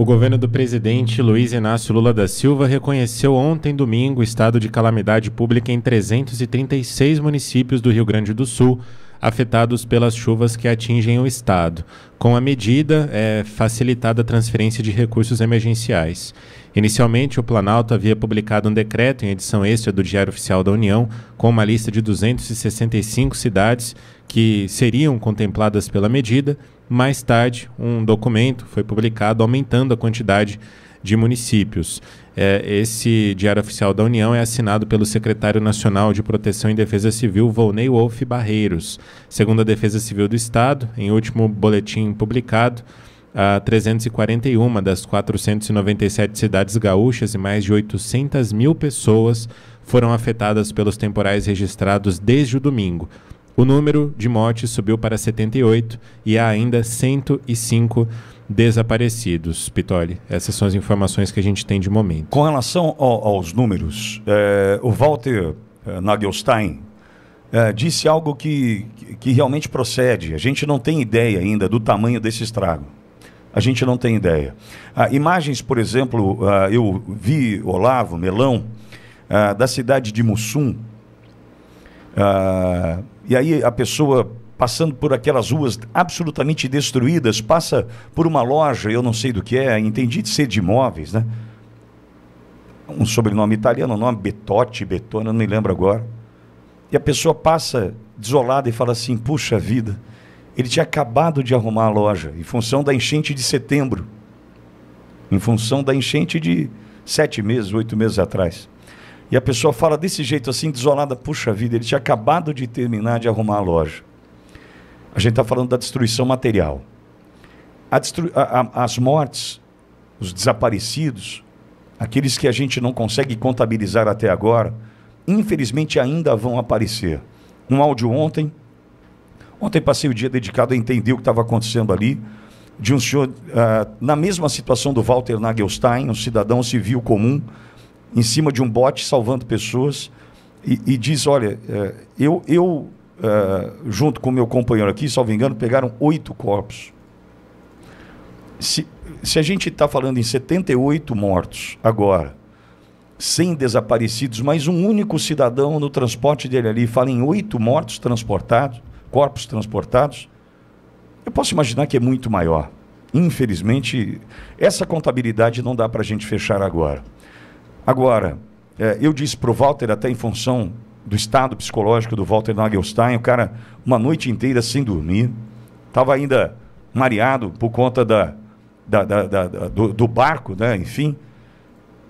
O governo do presidente Luiz Inácio Lula da Silva reconheceu ontem, domingo, estado de calamidade pública em 336 municípios do Rio Grande do Sul afetados pelas chuvas que atingem o Estado. Com a medida, é facilitada a transferência de recursos emergenciais. Inicialmente, o Planalto havia publicado um decreto em edição extra do Diário Oficial da União, com uma lista de 265 cidades que seriam contempladas pela medida. Mais tarde, um documento foi publicado aumentando a quantidade de municípios. É, esse Diário Oficial da União é assinado pelo secretário nacional de Proteção e Defesa Civil, Volney Wolf Barreiros. Segundo a Defesa Civil do Estado, em último boletim publicado, a 341 das 497 cidades gaúchas e mais de 800 mil pessoas foram afetadas pelos temporais registrados desde o domingo. O número de mortes subiu para 78 e há ainda 105 pessoas desaparecidos, Pitoli. Essas são as informações que a gente tem de momento. Com relação ao, aos números, é, o Walter eh, Nagelstein é, disse algo que, que realmente procede. A gente não tem ideia ainda do tamanho desse estrago. A gente não tem ideia. Ah, imagens, por exemplo, ah, eu vi Olavo, Melão, ah, da cidade de Mussum. Ah, e aí a pessoa passando por aquelas ruas absolutamente destruídas, passa por uma loja, eu não sei do que é, entendi de ser de imóveis, né? Um sobrenome italiano, nome Betotti, Betona, não me lembro agora. E a pessoa passa desolada e fala assim: puxa vida, ele tinha acabado de arrumar a loja, em função da enchente de setembro, em função da enchente de sete meses, oito meses atrás. E a pessoa fala desse jeito assim, desolada: puxa vida, ele tinha acabado de terminar de arrumar a loja. A gente está falando da destruição material. Destru... A, a, as mortes, os desaparecidos, aqueles que a gente não consegue contabilizar até agora, infelizmente ainda vão aparecer. Um áudio ontem, ontem passei o dia dedicado a entender o que estava acontecendo ali, de um senhor, uh, na mesma situação do Walter Nagelstein, um cidadão civil comum, em cima de um bote salvando pessoas, e, e diz: Olha, uh, eu, eu ah, junto com meu companheiro aqui, salvo engano, pegaram oito corpos. Se, se a gente está falando em 78 mortos agora, sem desaparecidos, mas um único cidadão no transporte dele ali fala em oito mortos transportados, corpos transportados, eu posso imaginar que é muito maior. Infelizmente, essa contabilidade não dá para a gente fechar agora. Agora, é, eu disse para o Walter, até em função do estado psicológico do Walter Nagelstein, o cara uma noite inteira sem dormir, estava ainda mareado por conta da, da, da, da do, do, barco, né? enfim,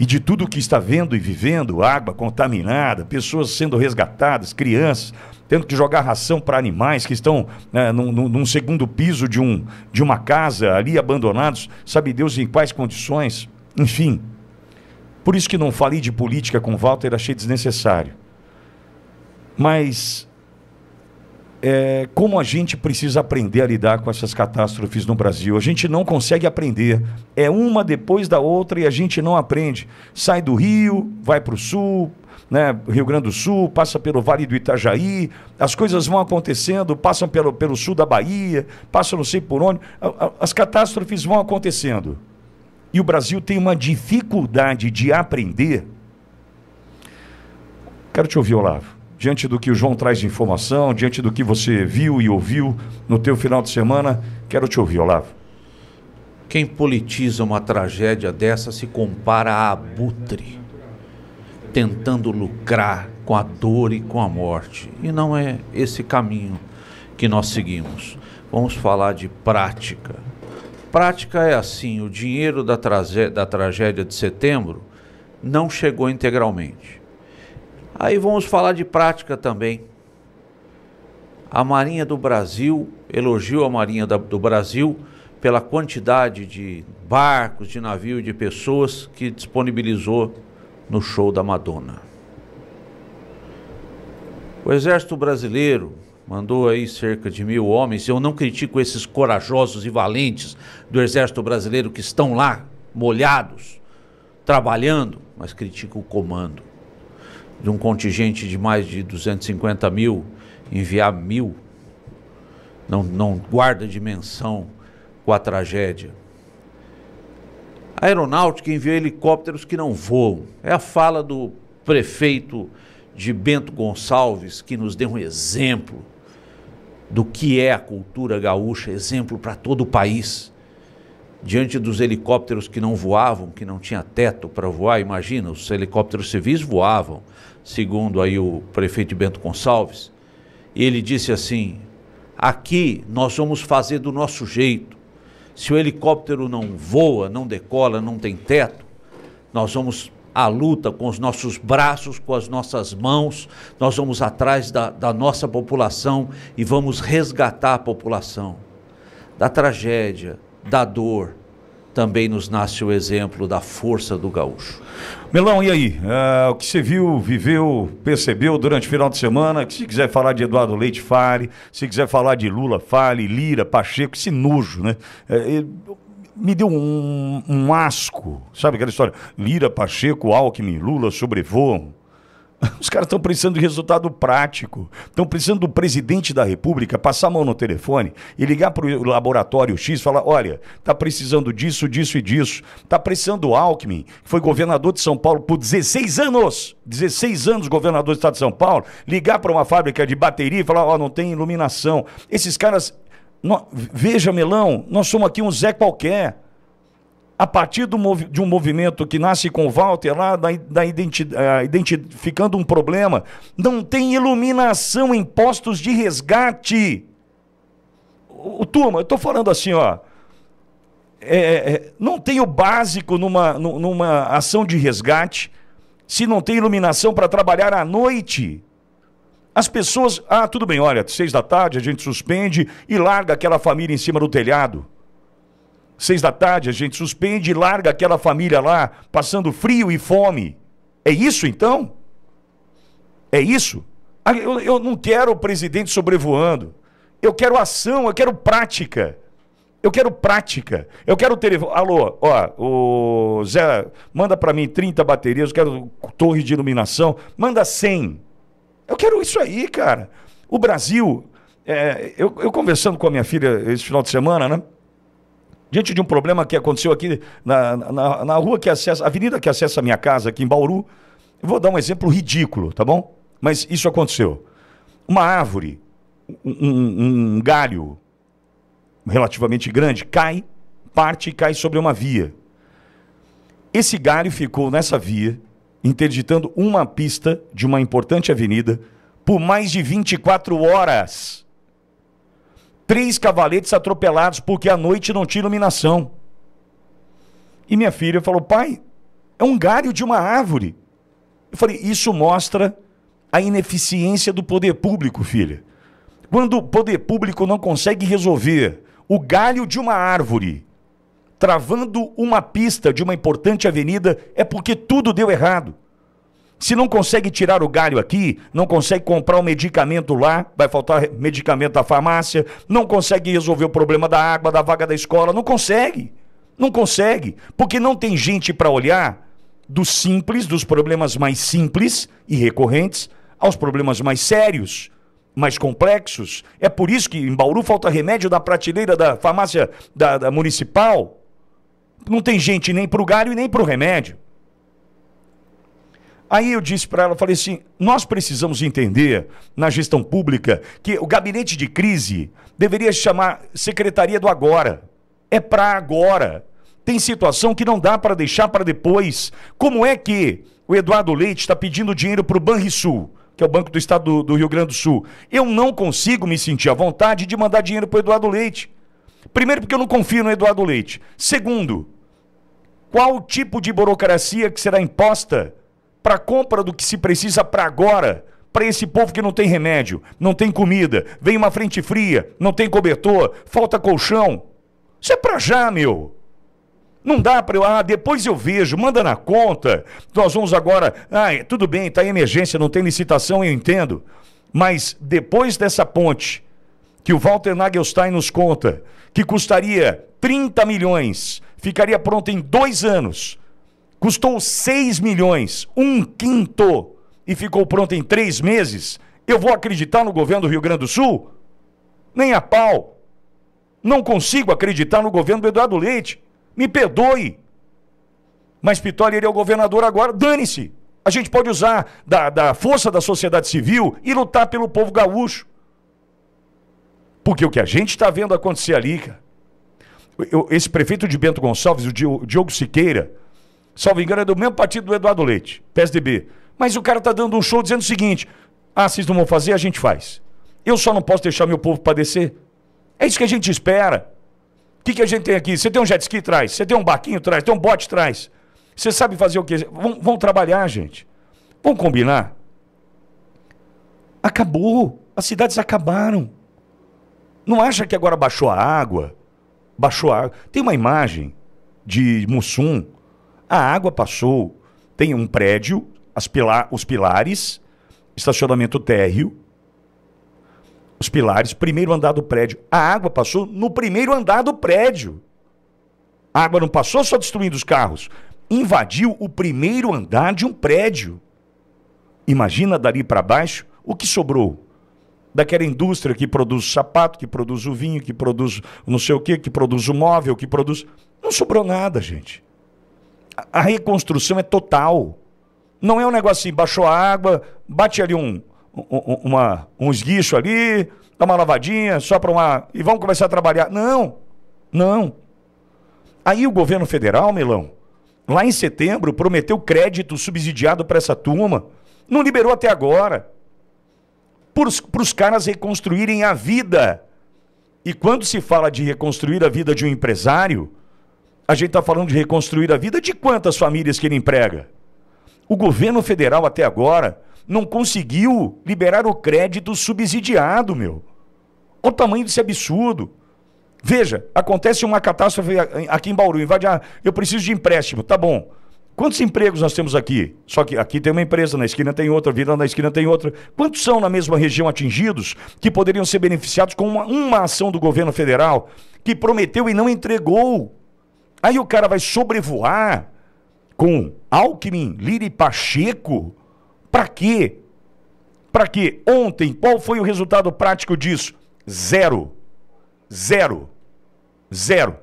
e de tudo que está vendo e vivendo, água contaminada, pessoas sendo resgatadas, crianças tendo que jogar ração para animais que estão né, num, num, segundo piso de, um, de uma casa ali abandonados, sabe Deus em quais condições, enfim. Por isso que não falei de política com Walter, achei desnecessário. Mas é, como a gente precisa aprender a lidar com essas catástrofes no Brasil. A gente não consegue aprender. É uma depois da outra e a gente não aprende. Sai do Rio, vai para o Sul, né? Rio Grande do Sul, passa pelo Vale do Itajaí, as coisas vão acontecendo, passam pelo, pelo sul da Bahia, passam não sei por onde. as catástrofes vão acontecendo. E o Brasil tem uma dificuldade de aprender. Quero te ouvir, Olavo diante do que o João traz de informação, diante do que você viu e ouviu no teu final de semana. Quero te ouvir, Olavo. Quem politiza uma tragédia dessa se compara a abutre, tentando lucrar com a dor e com a morte. E não é esse caminho que nós seguimos. Vamos falar de prática. Prática é assim: o dinheiro da, tragédia de setembro não chegou integralmente Aí vamos falar de prática também. A Marinha do Brasil, elogiou a Marinha da, do Brasil pela quantidade de barcos, de navio e de pessoas que disponibilizou no show da Madonna. O Exército Brasileiro mandou aí cerca de mil homens. Eu não critico esses corajosos e valentes do Exército Brasileiro que estão lá, molhados, trabalhando, mas critico o comando de um contingente de mais de 250 mil, enviar mil, não, não guarda dimensão com a tragédia. A aeronáutica enviou helicópteros que não voam. É a fala do prefeito de Bento Gonçalves que nos deu um exemplo do que é a cultura gaúcha, exemplo para todo o país diante dos helicópteros que não voavam, que não tinha teto para voar, imagina, os helicópteros civis voavam, segundo aí o prefeito Bento Gonçalves. E ele disse assim: "Aqui nós vamos fazer do nosso jeito. Se o helicóptero não voa, não decola, não tem teto, nós vamos à luta com os nossos braços, com as nossas mãos, nós vamos atrás da, da nossa população e vamos resgatar a população da tragédia, da dor, também nos nasce o exemplo da força do gaúcho. Melão, e aí? Uh, o que você viu, viveu, percebeu durante o final de semana? Que se quiser falar de Eduardo Leite, fale. Se quiser falar de Lula, fale. Lira, Pacheco, esse nojo, né? É, me deu um, um asco, sabe aquela história? Lira, Pacheco, Alckmin, Lula sobrevoam. Os caras estão precisando de resultado prático. Estão precisando do presidente da República passar a mão no telefone e ligar para o laboratório X e falar: olha, está precisando disso, disso e disso. Está precisando do Alckmin, que foi governador de São Paulo por 16 anos. 16 anos governador do estado de São Paulo. Ligar para uma fábrica de bateria e falar: ó, oh, não tem iluminação. Esses caras. Não, veja, Melão, nós somos aqui um Zé qualquer a partir de um movimento que nasce com Walter lá, da, da identi eh, identificando um problema, não tem iluminação em postos de resgate. O, o turma, eu estou falando assim, ó. É, é, é, não tem o básico numa, numa ação de resgate se não tem iluminação para trabalhar à noite. As pessoas, ah, tudo bem, olha, seis da tarde a gente suspende e larga aquela família em cima do telhado seis da tarde, a gente suspende e larga aquela família lá, passando frio e fome. É isso então? É isso? Ah, eu, eu não quero o presidente sobrevoando. Eu quero ação, eu quero prática. Eu quero prática. Eu quero telefone. Alô, ó, o Zé, manda para mim 30 baterias, eu quero torre de iluminação. Manda 100. Eu quero isso aí, cara. O Brasil, é, eu, eu conversando com a minha filha esse final de semana, né? diante de um problema que aconteceu aqui na, na, na rua que acessa, avenida que acessa a minha casa, aqui em Bauru, vou dar um exemplo ridículo, tá bom? Mas isso aconteceu. Uma árvore, um, um, um galho relativamente grande, cai, parte e cai sobre uma via. Esse galho ficou nessa via, interditando uma pista de uma importante avenida, por mais de 24 horas. Três cavaletes atropelados porque à noite não tinha iluminação. E minha filha falou: pai, é um galho de uma árvore. Eu falei: isso mostra a ineficiência do poder público, filha. Quando o poder público não consegue resolver o galho de uma árvore, travando uma pista de uma importante avenida, é porque tudo deu errado. Se não consegue tirar o galho aqui, não consegue comprar o um medicamento lá, vai faltar medicamento da farmácia, não consegue resolver o problema da água, da vaga da escola, não consegue. Não consegue, porque não tem gente para olhar dos simples, dos problemas mais simples e recorrentes, aos problemas mais sérios, mais complexos. É por isso que em Bauru falta remédio da prateleira da farmácia da, da municipal. Não tem gente nem para o galho e nem para o remédio. Aí eu disse para ela, falei assim: nós precisamos entender na gestão pública que o gabinete de crise deveria se chamar Secretaria do Agora. É para agora. Tem situação que não dá para deixar para depois. Como é que o Eduardo Leite está pedindo dinheiro para o Banrisul? que é o Banco do Estado do, do, Rio Grande do Sul. Eu não consigo me sentir à vontade de mandar dinheiro para o Eduardo Leite. Primeiro, porque eu não confio no Eduardo Leite. Segundo, qual o tipo de burocracia que será imposta para compra do que se precisa para agora, para esse povo que não tem remédio, não tem comida, vem uma frente fria, não tem cobertor, falta colchão. Isso é para já, meu. Não dá para eu, ah, depois eu vejo, manda na conta. Nós vamos agora, ah, tudo bem, está em emergência, não tem licitação, eu entendo. Mas depois dessa ponte que o Walter Nagelstein nos conta, que custaria 30 milhões, ficaria pronta em dois anos, custou 6 milhões, um quinto, e ficou pronto em três meses, eu vou acreditar no governo do Rio Grande do Sul? Nem a pau. Não consigo acreditar no governo do Eduardo Leite. Me perdoe. Mas Pitória ele é o governador agora, dane-se. A gente pode usar da, da força da sociedade civil e lutar pelo povo gaúcho. Porque o que a gente está vendo acontecer ali, cara, eu, esse prefeito de Bento Gonçalves, o Diogo Siqueira, salvo engano, é do mesmo partido do Eduardo Leite, PSDB. Mas o cara está dando um show dizendo o seguinte: ah, vocês não vão fazer, a gente faz. Eu só não posso deixar meu povo padecer. É isso que a gente espera. O que, que a gente tem aqui? Você tem um jet ski, traz. Você tem um barquinho, traz. Tem um bote, traz. Você sabe fazer o quê? Vão, vão trabalhar, gente. Vão combinar? Acabou. As cidades acabaram. Não acha que agora baixou a água? Baixou a água. Tem uma imagem de Mussum a água passou, tem um prédio, pila os pilares, estacionamento térreo, os pilares, primeiro andar do prédio. A água passou no primeiro andar do prédio. A água não passou só destruindo os carros, invadiu o primeiro andar de um prédio. Imagina dali para baixo o que sobrou daquela indústria que produz sapato, que produz o vinho, que produz não sei o que, que produz o móvel, que produz. Não sobrou nada, gente a reconstrução é total. Não é um negócio assim, baixou a água, bate ali um, um, uma, um esguicho ali, dá uma lavadinha, só para uma. e vamos começar a trabalhar. Não, não. Aí o governo federal, Melão, lá em setembro, prometeu crédito subsidiado para essa turma. Não liberou até agora. Para os caras reconstruírem a vida. E quando se fala de reconstruir a vida de um empresário, a gente está falando de reconstruir a vida de quantas famílias que ele emprega? O governo federal até agora não conseguiu liberar o crédito subsidiado, meu. Olha o tamanho desse absurdo. Veja, acontece uma catástrofe aqui em Bauru, invade a... eu preciso de empréstimo, tá bom. Quantos empregos nós temos aqui? Só que aqui tem uma empresa, na esquina tem outra, virando na esquina tem outra. Quantos são na mesma região atingidos que poderiam ser beneficiados com uma, uma ação do governo federal que prometeu e não entregou Aí o cara vai sobrevoar com Alckmin, Lira e Pacheco? Para quê? Para quê? Ontem, qual foi o resultado prático disso? Zero. Zero. Zero.